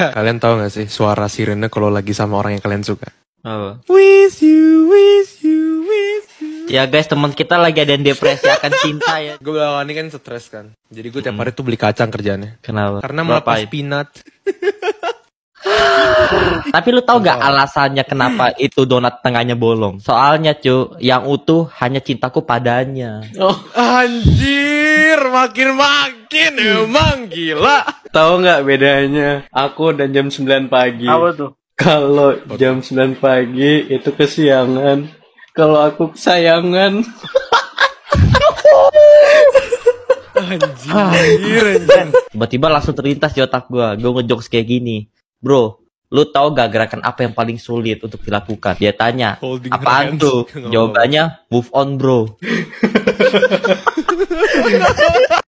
Kalian tahu gak sih suara sirene kalau lagi sama orang yang kalian suka? Oh. With you, with you, with you. Ya guys, teman kita lagi ada yang depresi akan cinta ya. Gue bilang ini kan stres kan. Jadi gue tiap hmm. hari tuh beli kacang kerjanya. Kenapa? Karena melepas peanut. Tapi lu tau gak iya. alasannya kenapa itu donat tengahnya bolong? Soalnya cu, yang utuh hanya cintaku padanya. Oh. Anjir, makin-makin emang gila. tau gak bedanya aku dan jam 9 pagi? Apa tuh? Kalau jam 9 pagi itu kesiangan. Kalau aku kesayangan. anjir, anjir. Tiba-tiba langsung terlintas di otak gua, gua ngejokes kayak gini. Bro, lu tahu gak gerakan apa yang paling sulit untuk dilakukan? Dia tanya, Holding apaan hands. tuh? Jawabannya, move on bro.